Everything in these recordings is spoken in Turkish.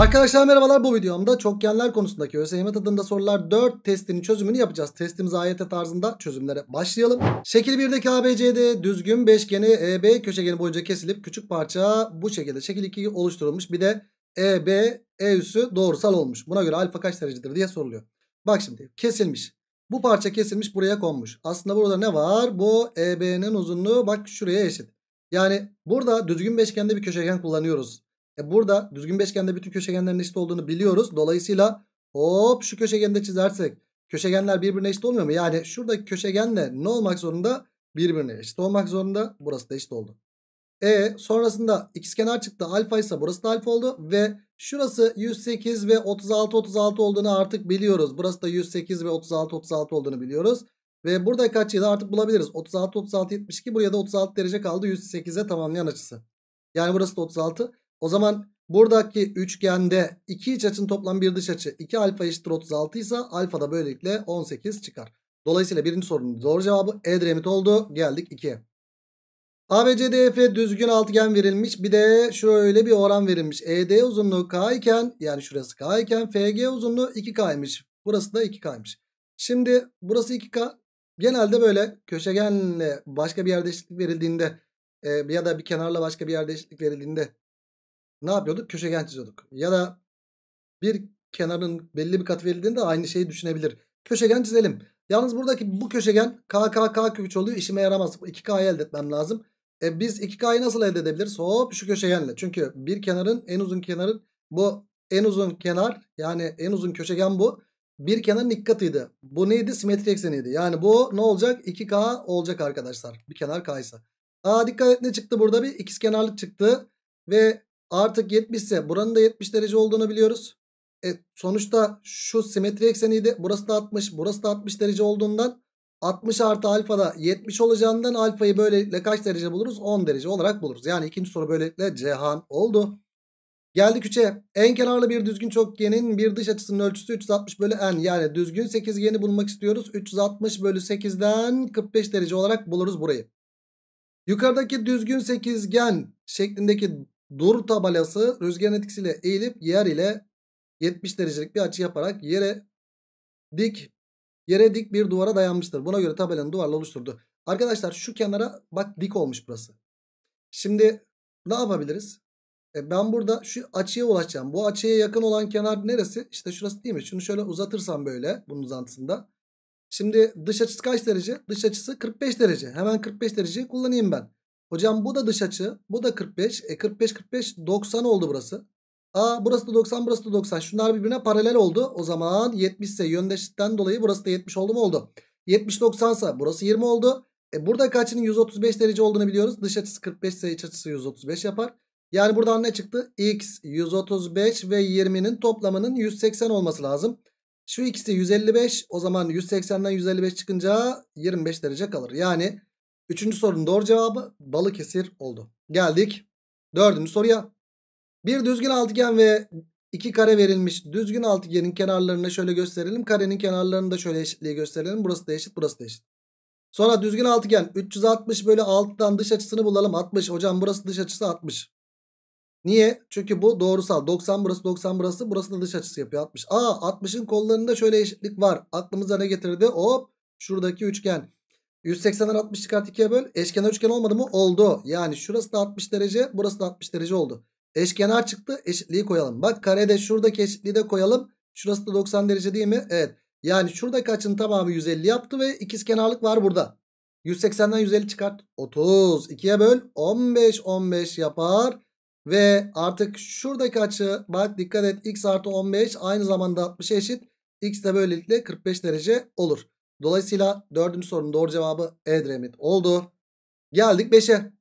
Arkadaşlar merhabalar bu videomda çokgenler konusundaki ÖSYM tadında sorular 4 testinin çözümünü yapacağız. Testimiz AYT tarzında çözümlere başlayalım. Şekil 1'deki ABCD düzgün beşgeni EB köşegeni boyunca kesilip küçük parça bu şekilde. Şekil 2 oluşturulmuş bir de EB E üssü doğrusal olmuş. Buna göre alfa kaç derecedir diye soruluyor. Bak şimdi kesilmiş. Bu parça kesilmiş buraya konmuş. Aslında burada ne var? Bu EB'nin uzunluğu bak şuraya eşit. Yani burada düzgün beşgende bir köşegen kullanıyoruz. E burada düzgün beşgende bütün köşegenlerin eşit olduğunu biliyoruz. Dolayısıyla hop şu köşegeni de çizersek köşegenler birbirine eşit olmuyor mu? Yani şuradaki köşegenle ne olmak zorunda? Birbirine eşit olmak zorunda. Burası da eşit oldu. E sonrasında ikizkenar çıktı alfa ise burası da alfa oldu ve şurası 108 ve 36 36 olduğunu artık biliyoruz. Burası da 108 ve 36 36 olduğunu biliyoruz. Ve burada kaç yılı artık bulabiliriz. 36 36 72 buraya da 36 derece kaldı 108'e tamamlayan açısı. Yani burası da 36. O zaman buradaki üçgende iki iç açının toplam bir dış açı 2 alfa eşittir 36 ise alfa da böylelikle 18 çıkar. Dolayısıyla birinci sorunun doğru cevabı Edremit oldu. Geldik 2'ye. ABCDF düzgün altıgen verilmiş. Bir de şöyle bir oran verilmiş. ED uzunluğu K iken yani şurası K iken FG uzunluğu 2K'ymış. Burası da 2K'ymış. Şimdi burası 2K. Genelde böyle köşegenle başka bir yerde eşitlik verildiğinde e, ya da bir kenarla başka bir yerde eşitlik verildiğinde ne yapıyorduk? Köşegen çiziyorduk. Ya da bir kenarın belli bir kat verildiğinde aynı şeyi düşünebilir. Köşegen çizelim. Yalnız buradaki bu köşegen KKK kök oluyor. İşime yaramaz. 2K'yı elde etmem lazım. E biz 2K'yı nasıl elde edebiliriz? Hop şu köşegenle. Çünkü bir kenarın en uzun kenarın bu en uzun kenar yani en uzun köşegen bu. Bir kenarın iki katıydı. Bu neydi? Simetri ekseniydi. Yani bu ne olacak? 2K olacak arkadaşlar. Bir kenar K ise. Aa dikkat et ne çıktı burada? Bir ikiz ikizkenarlık çıktı. Ve artık 70 ise buranın da 70 derece olduğunu biliyoruz. E, sonuçta şu simetri ekseniydi. Burası da 60, burası da 60 derece olduğundan 60 artı alfa da 70 olacağından alfayı böylelikle kaç derece buluruz? 10 derece olarak buluruz. Yani ikinci soru böylelikle cehan oldu. Geldik 3'e. En kenarlı bir düzgün çokgenin bir dış açısının ölçüsü 360 bölü n. Yani düzgün sekizgeni bulmak istiyoruz. 360 bölü 8'den 45 derece olarak buluruz burayı. Yukarıdaki düzgün sekizgen şeklindeki Dur tabelası rüzgarın etkisiyle eğilip yer ile 70 derecelik bir açı yaparak yere dik yere dik bir duvara dayanmıştır. Buna göre tabelanın duvarla oluşturdu. Arkadaşlar şu kenara bak dik olmuş burası. Şimdi ne yapabiliriz? E ben burada şu açıya ulaşacağım. Bu açıya yakın olan kenar neresi? İşte şurası değil mi? Şunu şöyle uzatırsam böyle bunun uzantısında. Şimdi dış açısı kaç derece? Dış açısı 45 derece. Hemen 45 dereceyi kullanayım ben. Hocam bu da dış açı. Bu da 45. E 45 45 90 oldu burası. Aa burası da 90 burası da 90. Şunlar birbirine paralel oldu. O zaman 70 ise yöndeşlikten dolayı burası da 70 oldu mu oldu. 70 90 ise burası 20 oldu. E burada kaçının 135 derece olduğunu biliyoruz. Dış açısı 45 ise iç açısı 135 yapar. Yani buradan ne çıktı? X 135 ve 20'nin toplamının 180 olması lazım. Şu ikisi 155 o zaman 180'den 155 çıkınca 25 derece kalır. Yani Üçüncü sorunun doğru cevabı Balıkesir oldu. Geldik dördüncü soruya. Bir düzgün altıgen ve iki kare verilmiş. Düzgün altıgenin kenarlarını şöyle gösterelim. Karenin kenarlarını da şöyle eşitliğe gösterelim. Burası da eşit burası da eşit. Sonra düzgün altıgen 360 bölü 6'dan dış açısını bulalım. 60 hocam burası dış açısı 60. Niye? Çünkü bu doğrusal. 90 burası 90 burası. Burası da dış açısı yapıyor 60. Aa 60'ın kollarında şöyle eşitlik var. Aklımıza ne getirdi? Hop şuradaki üçgen. 180'den 60 çıkart 2'ye böl. Eşkenar üçgen olmadı mı? Oldu. Yani şurası da 60 derece. Burası da 60 derece oldu. Eşkenar çıktı. Eşitliği koyalım. Bak karede şuradaki eşitliği de koyalım. Şurası da 90 derece değil mi? Evet. Yani şuradaki açının tamamı 150 yaptı ve ikiz kenarlık var burada. 180'den 150 çıkart. 30. 2'ye böl. 15. 15 yapar. Ve artık şuradaki açı bak dikkat et. X artı 15 aynı zamanda 60 eşit. X de böylelikle 45 derece olur. Dolayısıyla dördüncü sorunun doğru cevabı Edremit oldu. Geldik 5'e.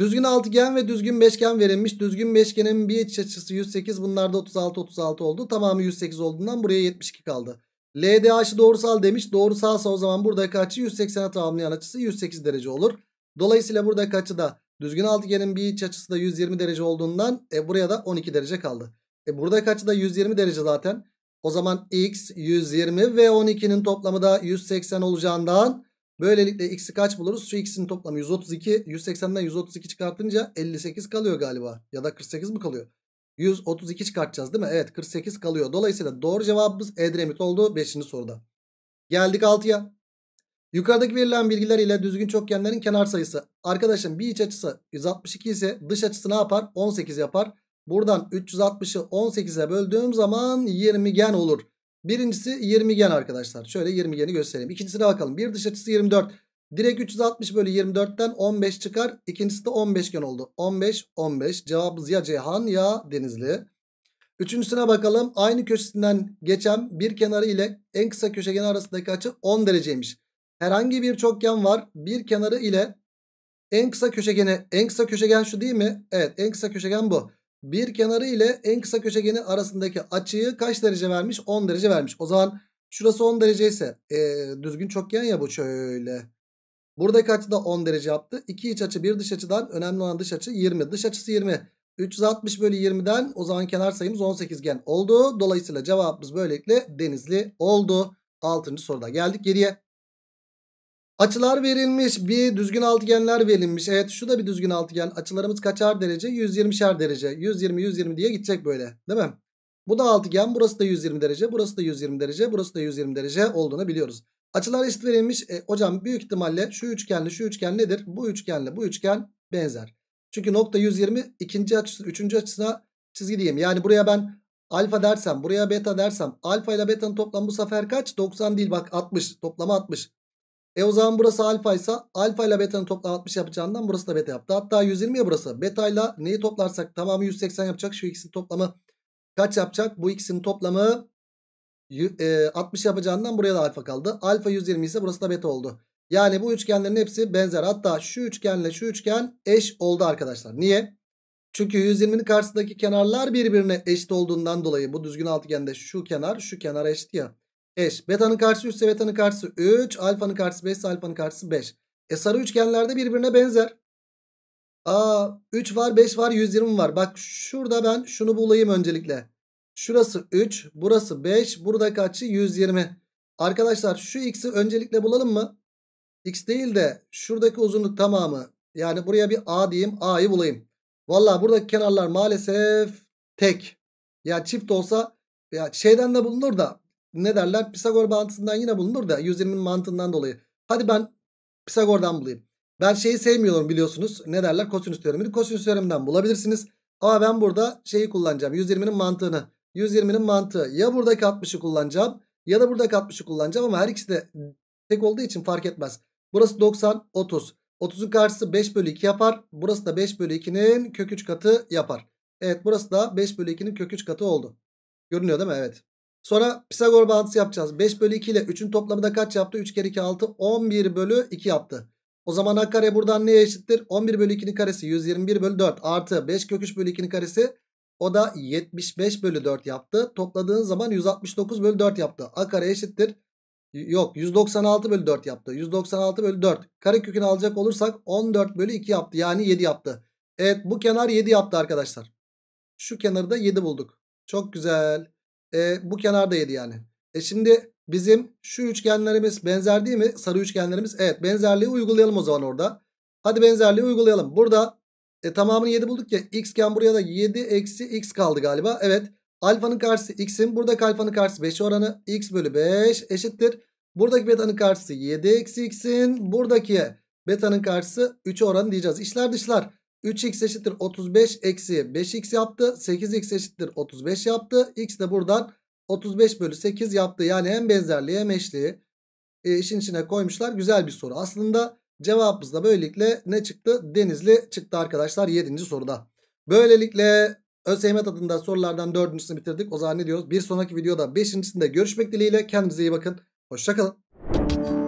Düzgün altıgen ve düzgün beşgen verilmiş. Düzgün beşgenin bir iç açısı 108. Bunlarda 36-36 oldu. Tamamı 108 olduğundan buraya 72 kaldı. LDH'ı doğrusal demiş. Doğrusalsa o zaman burada kaçı 180'e tamamlayan açısı 108 derece olur. Dolayısıyla burada kaçı da düzgün altıgenin bir iç açısı da 120 derece olduğundan e, buraya da 12 derece kaldı. E, buradaki açı da 120 derece zaten. O zaman x 120 ve 12'nin toplamı da 180 olacağından böylelikle x'i kaç buluruz? Şu x'in toplamı 132. 180'den 132 çıkartınca 58 kalıyor galiba. Ya da 48 mi kalıyor? 132 çıkartacağız değil mi? Evet 48 kalıyor. Dolayısıyla doğru cevabımız Edremit oldu 5. soruda. Geldik 6'ya. Yukarıdaki verilen bilgiler ile düzgün çokgenlerin kenar sayısı. Arkadaşım bir iç açısı 162 ise dış açısı ne yapar? 18 yapar. Buradan 360'ı 18'e böldüğüm zaman 20 gen olur. Birincisi 20 gen arkadaşlar. Şöyle 20 geni göstereyim. İkincisine bakalım. Bir dış açısı 24. Direkt 360 bölü 24'ten 15 çıkar. İkincisi de 15 gen oldu. 15, 15. Cevabımız ya Ceyhan ya Denizli. Üçüncüsüne bakalım. Aynı köşesinden geçen bir kenarı ile en kısa köşe köşegen arasındaki açı 10 dereceymiş. Herhangi bir çokgen var. Bir kenarı ile en kısa köşegeni, en kısa köşegen şu değil mi? Evet, en kısa köşegen bu bir kenarı ile en kısa köşegeni arasındaki açıyı kaç derece vermiş? 10 derece vermiş. O zaman şurası 10 derece ise e, düzgün çokgen ya bu şöyle. Buradaki açı da 10 derece yaptı. İki iç açı bir dış açıdan önemli olan dış açı 20. Dış açısı 20. 360 bölü 20'den o zaman kenar sayımız 18gen oldu. Dolayısıyla cevabımız böylelikle denizli oldu. 6. soruda geldik geriye. Açılar verilmiş. Bir düzgün altıgenler verilmiş. Evet şu da bir düzgün altıgen. Açılarımız kaçar derece? 120'şer derece. 120 120 diye gidecek böyle. Değil mi? Bu da altıgen. Burası da 120 derece. Burası da 120 derece. Burası da 120 derece olduğunu biliyoruz. Açılar eşit verilmiş. E, hocam büyük ihtimalle şu üçgenle şu üçgen nedir? Bu üçgenle bu üçgen benzer. Çünkü nokta 120 ikinci açısı, üçüncü açısına çizgi diyeyim. Yani buraya ben alfa dersem, buraya beta dersem alfa ile beta'nın toplamı bu sefer kaç? 90 değil bak 60. Toplamı 60. E o zaman burası alfaysa alfa ile betanın toplam 60 yapacağından burası da beta yaptı. Hatta 120 ya burası. Beta ile neyi toplarsak tamamı 180 yapacak. Şu ikisinin toplamı kaç yapacak? Bu ikisinin toplamı 60 e, yapacağından buraya da alfa kaldı. Alfa 120 ise burası da beta oldu. Yani bu üçgenlerin hepsi benzer. Hatta şu üçgenle şu üçgen eş oldu arkadaşlar. Niye? Çünkü 120'nin karşısındaki kenarlar birbirine eşit olduğundan dolayı bu düzgün altıgende şu kenar şu kenara eşit ya eş. Beta'nın karşısı 3 beta'nın karşısı 3. Alfa'nın karşısı 5 alfa'nın karşısı 5. E sarı üçgenlerde birbirine benzer. Aa 3 var 5 var 120 var. Bak şurada ben şunu bulayım öncelikle. Şurası 3 burası 5 burada kaçı 120. Arkadaşlar şu x'i öncelikle bulalım mı? X değil de şuradaki uzunluk tamamı. Yani buraya bir a diyeyim a'yı bulayım. Valla buradaki kenarlar maalesef tek. Ya çift olsa ya şeyden de bulunur da ne derler Pisagor bağıntısından yine bulunur da 120'nin mantığından dolayı. Hadi ben Pisagor'dan bulayım. Ben şeyi sevmiyorum biliyorsunuz. Ne derler? Kosinüs teoremini. Kosinüs teoreminden bulabilirsiniz. Ama ben burada şeyi kullanacağım. 120'nin mantığını. 120'nin mantığı. Ya buradaki 60'ı kullanacağım ya da buradaki 60'ı kullanacağım ama her ikisi de tek olduğu için fark etmez. Burası 90, 30. 30'un karşısı 5 bölü 2 yapar. Burası da 5 bölü 2'nin kök 3 katı yapar. Evet burası da 5 bölü 2'nin kök 3 katı oldu. Görünüyor değil mi? Evet. Sonra Pisagor bağıntısı yapacağız. 5 bölü 2 ile 3'ün toplamı da kaç yaptı? 3 kere 2 6 11 bölü 2 yaptı. O zaman a kare buradan neye eşittir? 11 bölü 2'nin karesi 121 bölü 4 artı 5 kök 3 bölü 2'nin karesi o da 75 bölü 4 yaptı. Topladığın zaman 169 bölü 4 yaptı. A kare eşittir. Yok 196 bölü 4 yaptı. 196 bölü 4. Kare kökünü alacak olursak 14 bölü 2 yaptı. Yani 7 yaptı. Evet bu kenar 7 yaptı arkadaşlar. Şu kenarı da 7 bulduk. Çok güzel. E, bu kenarda 7 yani. E şimdi bizim şu üçgenlerimiz benzer değil mi? Sarı üçgenlerimiz. Evet benzerliği uygulayalım o zaman orada. Hadi benzerliği uygulayalım. Burada e, tamamını 7 bulduk ya. X'ken buraya da 7 eksi X kaldı galiba. Evet. Alfanın karşısı x'in buradaki alfanın karşısı 5 oranı x bölü 5 eşittir. Buradaki betanın karşısı 7 eksi x'in buradaki betanın karşısı 3 oranı diyeceğiz. İşler dışlar 3x eşittir 35 eksi 5x yaptı. 8x eşittir 35 yaptı. X de buradan 35 bölü 8 yaptı. Yani hem benzerliği hem eşliği e, işin içine koymuşlar. Güzel bir soru. Aslında cevabımız da böylelikle ne çıktı? Denizli çıktı arkadaşlar 7. soruda. Böylelikle ÖSYM adında sorulardan 4.sini bitirdik. O zaman ne diyoruz? Bir sonraki videoda 5.sinde görüşmek dileğiyle. Kendinize iyi bakın. Hoşçakalın.